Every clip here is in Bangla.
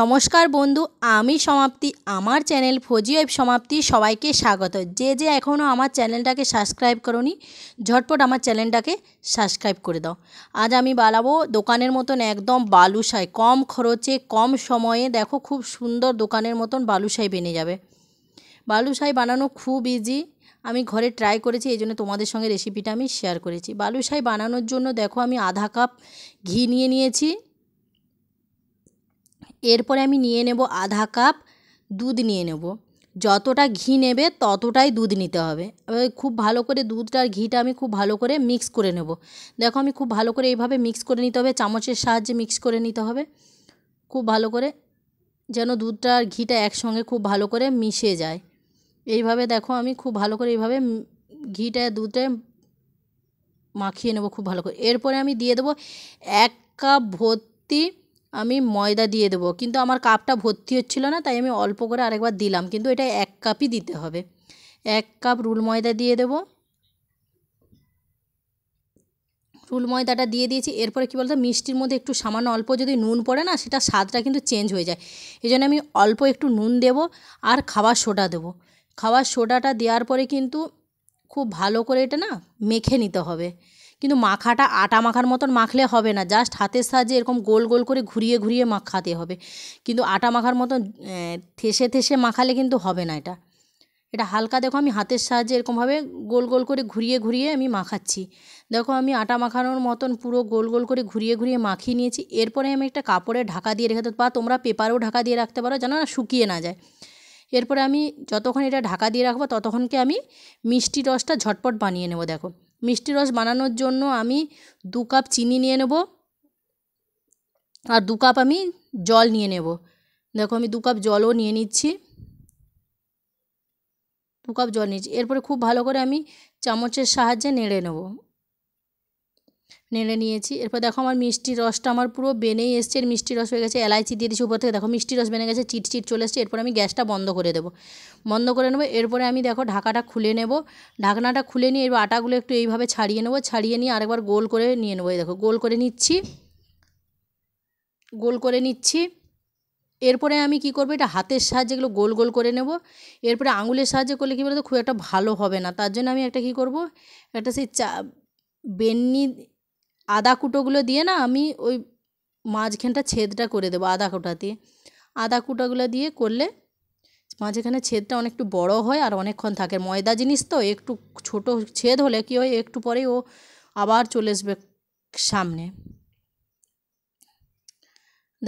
নমস্কার বন্ধু আমি সমাপ্তি আমার চ্যানেল ফজি ওয়েব সমাপ্তি সবাইকে স্বাগত যে যে এখনও আমার চ্যানেলটাকে সাবস্ক্রাইব করনি ঝটপট আমার চ্যানেলটাকে সাবস্ক্রাইব করে দাও আজ আমি বানাবো দোকানের মতন একদম বালুশাই কম খরচে কম সময়ে দেখো খুব সুন্দর দোকানের মতন বালুশাই বেনে যাবে বালুশাই বানানো খুব ইজি আমি ঘরে ট্রাই করেছি এই জন্য তোমাদের সঙ্গে রেসিপিটা আমি শেয়ার করেছি বালুশাই বানানোর জন্য দেখো আমি আধা কাপ ঘি নিয়ে নিয়েছি এরপরে আমি নিয়ে নেব আধা কাপ দুধ নিয়ে নেব যতটা ঘি নেবে ততটাই দুধ নিতে হবে এবার খুব ভালো করে দুধটা আর ঘিটা আমি খুব ভালো করে মিক্স করে নেব দেখো আমি খুব ভালো করে এইভাবে মিক্স করে নিতে হবে চামচের সাহায্যে মিক্স করে নিতে হবে খুব ভালো করে যেন দুধটা আর ঘিটা একসঙ্গে খুব ভালো করে মিশে যায় এইভাবে দেখো আমি খুব ভালো করে এইভাবে ঘিটা দুধটা মাখিয়ে নেব খুব ভালো করে এরপরে আমি দিয়ে দেবো এক কাপ ভর্তি আমি ময়দা দিয়ে দেবো কিন্তু আমার কাপটা ভর্তি হচ্ছিল না তাই আমি অল্প করে আরেকবার দিলাম কিন্তু এটা এক কাপই দিতে হবে এক কাপ রুল ময়দা দিয়ে দেবো রুল ময়দাটা দিয়ে দিয়েছি এরপরে কী বলতো মিষ্টির মধ্যে একটু সামান্য অল্প যদি নুন পড়ে না সেটা স্বাদটা কিন্তু চেঞ্জ হয়ে যায় এই জন্য আমি অল্প একটু নুন দেব আর খাবার সোডা দেব খাবার সোডাটা দেওয়ার পরে কিন্তু খুব ভালো করে এটা না মেখে নিতে হবে কিন্তু মাখাটা আটা মাখার মতন মাখলে হবে না জাস্ট হাতের সাহায্যে এরকম গোল গোল করে ঘুরিয়ে ঘুরিয়ে মাখাতে হবে কিন্তু আটা মাখার মতন থেসে থেসে মাখালে কিন্তু হবে না এটা এটা হালকা দেখো আমি হাতের সাহায্যে এরকমভাবে গোল গোল করে ঘুরিয়ে ঘুরিয়ে আমি মাখাচ্ছি দেখো আমি আটা মাখানোর মতন পুরো গোল গোল করে ঘুরিয়ে ঘুরিয়ে মাখিয়ে নিয়েছি এরপরে আমি একটা কাপড়ে ঢাকা দিয়ে রেখে দেবো বা তোমরা পেপারেও ঢাকা দিয়ে রাখতে পারো যেন না শুকিয়ে না যায় এরপরে আমি যতক্ষণ এটা ঢাকা দিয়ে রাখবো ততক্ষণকে আমি মিষ্টি রসটা ঝটপট বানিয়ে নেব দেখো মিষ্টি রস বানানোর জন্য আমি দু কাপ চিনি নিয়ে নেব আর দু কাপ আমি জল নিয়ে নেব দেখো আমি দু কাপ জলও নিয়ে নিচ্ছি দু কাপ জল নিচ্ছি এরপরে খুব ভালো করে আমি চামচের সাহায্যে নেড়ে নেব নেড়ে নিয়েছি এরপর দেখো আমার মিষ্টি রসটা আমার পুরো বেনেই এসছে এর মিষ্টি রস হয়ে গেছে এলাইচি দিয়ে দিচ্ছি উপর থেকে দেখো মিষ্টি রস বেনে গেছে চিট চিট চলে এসছে এরপর আমি গ্যাসটা বন্ধ করে দেবো বন্ধ করে নেবো এরপরে আমি দেখো ঢাকাটা খুলে নেব ঢাকনাটা খুলে নিয়ে এবার আটাগুলো একটু এইভাবে ছাড়িয়ে নেবো ছাড়িয়ে নিয়ে আরেকবার গোল করে নিয়ে নেবো এই দেখো গোল করে নিচ্ছি গোল করে নিচ্ছি এরপরে আমি কি করবো এটা হাতের সাহায্যে এগুলো গোল গোল করে নেব এরপরে আঙুলের সাহায্যে করলে কী বলতো খুব একটা ভালো হবে না তার জন্য আমি একটা কি করব একটা সেই চা বেননি আদা কুটোগুলো দিয়ে না আমি ওই মাঝখানটা ছেদটা করে দেবো আদা কুটা দিয়ে আদা কুটাগুলো দিয়ে করলে মাঝখানে ছেদটা অনেকটু বড় হয় আর অনেকক্ষণ থাকে ময়দা জিনিস তো একটু ছোট ছেদ হলে কি হয় একটু পরেই ও আবার চলে আসবে সামনে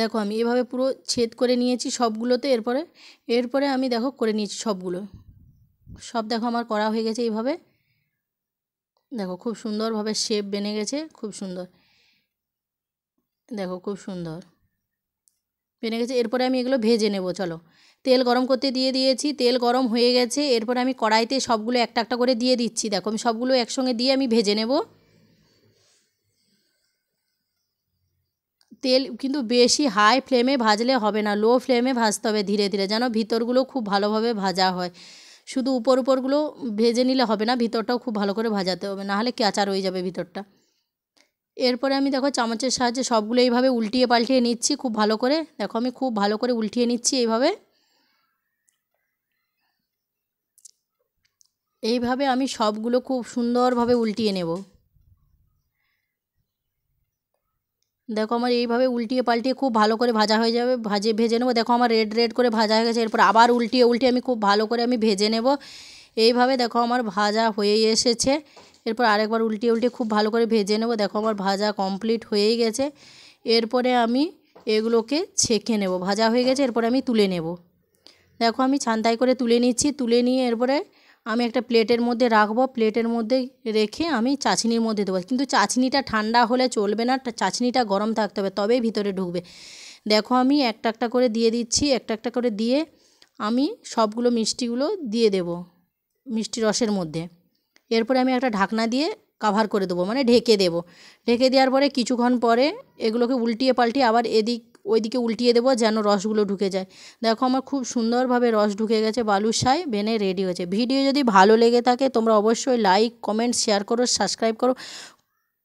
দেখো আমি এভাবে পুরো ছেদ করে নিয়েছি সবগুলোতে এরপরে এরপরে আমি দেখো করে নিয়েছি সবগুলো সব দেখো আমার করা হয়ে গেছে এইভাবে দেখো খুব সুন্দরভাবে শেপ বেনে গেছে খুব সুন্দর দেখো খুব সুন্দর বেনে গেছে এরপরে আমি এগুলো ভেজে নেব চলো তেল গরম করতে দিয়ে দিয়েছি তেল গরম হয়ে গেছে এরপরে আমি কড়াইতে সবগুলো একটা একটা করে দিয়ে দিচ্ছি দেখো আমি সবগুলো একসঙ্গে দিয়ে আমি ভেজে নেব তেল কিন্তু বেশি হাই ফ্লেমে ভাজলে হবে না লো ফ্লেমে ভাজতে হবে ধীরে ধীরে যেন ভিতরগুলো খুব ভালোভাবে ভাজা হয় শুধু উপর উপরগুলো ভেজে নিলে হবে না ভিতরটাও খুব ভালো করে ভাজাতে হবে নাহলে ক্যাচার রয়ে যাবে ভিতরটা এরপরে আমি দেখো চামচের সাহায্যে সবগুলো এইভাবে উল্টিয়ে পাল্টিয়ে নিচ্ছি খুব ভালো করে দেখো আমি খুব ভালো করে উল্টিয়ে নিচ্ছি এইভাবে এইভাবে আমি সবগুলো খুব সুন্দরভাবে উল্টিয়ে নেবো দেখো আমার এইভাবে উল্টিয়ে পাল্টিয়ে খুব ভালো করে ভাজা হয়ে যাবে ভাজে ভেজে নেবো দেখো আমার রেড রেড করে ভাজা হয়ে গেছে এরপর আবার উল্টিয়ে উল্টিয়ে আমি খুব ভালো করে আমি ভেজে নেব এইভাবে দেখো আমার ভাজা হয়েই এসেছে এরপর আরেকবার উল্টিয়ে উল্টিয়ে খুব ভালো করে ভেজে নেবো দেখো আমার ভাজা কমপ্লিট হয়েই গেছে এরপরে আমি এগুলোকে ছেঁকে নেব ভাজা হয়ে গেছে এরপরে আমি তুলে নেব দেখো আমি ছান্তাই করে তুলে নিচ্ছি তুলে নিয়ে এরপরে আমি একটা প্লেটের মধ্যে রাখবো প্লেটের মধ্যে রেখে আমি চাচনির মধ্যে দেবো কিন্তু চাচনিটা ঠান্ডা হলে চলবে না চাচনিটা গরম থাকতে হবে তবেই ভিতরে ঢুকবে দেখো আমি একটা একটা করে দিয়ে দিচ্ছি একটা একটা করে দিয়ে আমি সবগুলো মিষ্টিগুলো দিয়ে দেব মিষ্টি রসের মধ্যে এরপরে আমি একটা ঢাকনা দিয়ে কাভার করে দেবো মানে ঢেকে দেব ঢেকে দেওয়ার পরে কিছুক্ষণ পরে এগুলোকে উল্টিয়ে পাল্টিয়ে আবার এদিক ওইদিকে উল্টিয়ে দেবো যেন রসগুলো ঢুকে যায় দেখো আমার খুব সুন্দরভাবে রস ঢুকে গেছে বালুশাই বেনে রেডি হয়েছে ভিডিও যদি ভালো লেগে থাকে তোমরা অবশ্যই লাইক কমেন্ট শেয়ার করো সাবস্ক্রাইব করো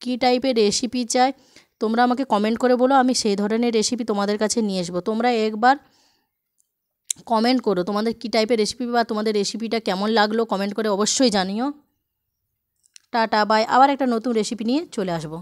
কী টাইপের রেসিপি চাই তোমরা আমাকে কমেন্ট করে বলো আমি সেই ধরনের রেসিপি তোমাদের কাছে নিয়ে আসবো তোমরা একবার কমেন্ট করো তোমাদের কী টাইপের রেসিপি বা তোমাদের রেসিপিটা কেমন লাগলো কমেন্ট করে অবশ্যই জানিও টাটা বাই আবার একটা নতুন রেসিপি নিয়ে চলে আসবো